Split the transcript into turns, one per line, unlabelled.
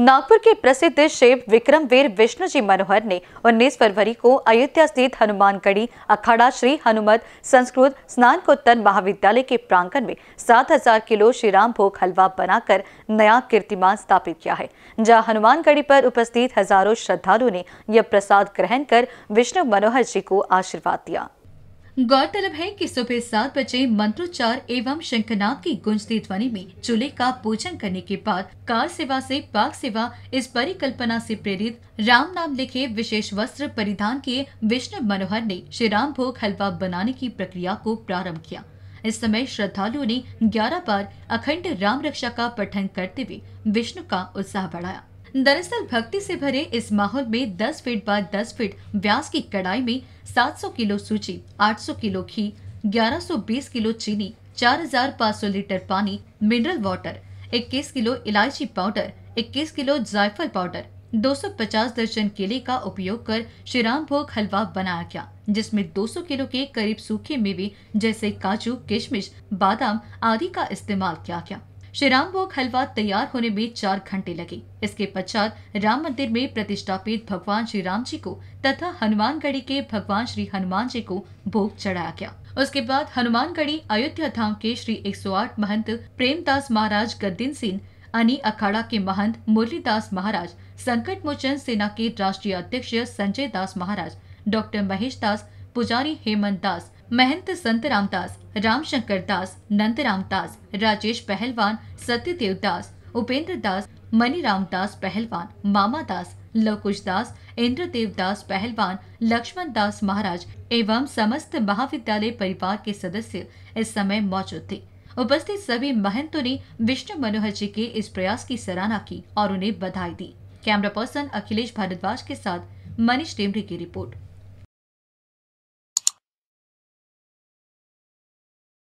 नागपुर के प्रसिद्ध शिव विक्रमवीर विष्णु जी मनोहर ने 19 फरवरी को अयोध्या स्थित हनुमानगढ़ी अखाड़ा श्री हनुमत संस्कृत स्नानकोत्तर महाविद्यालय के प्रांगण में 7000 किलो श्रीराम भोग हलवा बनाकर नया कीर्तिमान स्थापित किया है जहां हनुमानगढ़ी पर उपस्थित हजारों श्रद्धालुओं ने यह प्रसाद ग्रहण कर विष्णु मनोहर जी को आशीर्वाद दिया गौरतलब है कि सुबह सात बजे मंत्रोच्चार एवं शंखनाद की गुंजती ध्वनि में चूल्हे का पूजन करने के बाद कार सेवा से पाक सेवा इस परिकल्पना से प्रेरित राम नाम लिखे विशेष वस्त्र परिधान किए विष्णु मनोहर ने श्री राम भोग हलवा बनाने की प्रक्रिया को प्रारंभ किया इस समय श्रद्धालुओं ने ग्यारह बार अखंड राम रक्षा का पठन करते हुए विष्णु का उत्साह बढ़ाया दरअसल भक्ति से भरे इस माहौल में 10 फीट बाद 10 फीट व्यास की कढ़ाई में 700 किलो सूची 800 किलो घी 1120 किलो चीनी 4500 लीटर पानी मिनरल वाटर 21 किलो इलायची पाउडर 21 किलो जायफल पाउडर 250 दर्जन केले का उपयोग कर श्रीराम भोग हलवा बनाया गया जिसमें 200 किलो के करीब सूखे मेवे जैसे काजू किशमिश बादाम आदि का इस्तेमाल किया गया श्री भोग हलवा तैयार होने में चार घंटे लगे इसके पश्चात राम मंदिर में प्रतिष्ठापित भगवान श्री राम जी को तथा हनुमानगढ़ी के भगवान श्री हनुमान जी को भोग चढ़ाया गया उसके बाद हनुमानगढ़ी अयोध्या धाम के श्री 108 महंत प्रेमदास महाराज गद्दीन सिंह अनी अखाड़ा के महंत मुरलीदास महाराज संकट मोचन सेना के राष्ट्रीय अध्यक्ष संजय दास महाराज डॉक्टर महेश दास पुजारी हेमंत दास महंत संत रामदास रामशंकर दास नंद रामदास राजेश पहलवान सत्यदेव दास उपेंद्र दास मनी रामदास पहलवान मामा दास लवकुश दास इंद्रदेव दास पहलवान लक्ष्मण दास महाराज एवं समस्त महाविद्यालय परिवार के सदस्य इस समय मौजूद थे उपस्थित सभी महंतों ने विष्णु मनोहर जी के इस प्रयास की सराहना की और उन्हें बधाई दी कैमरा पर्सन अखिलेश भारद्वाज के साथ मनीष टेमरी की रिपोर्ट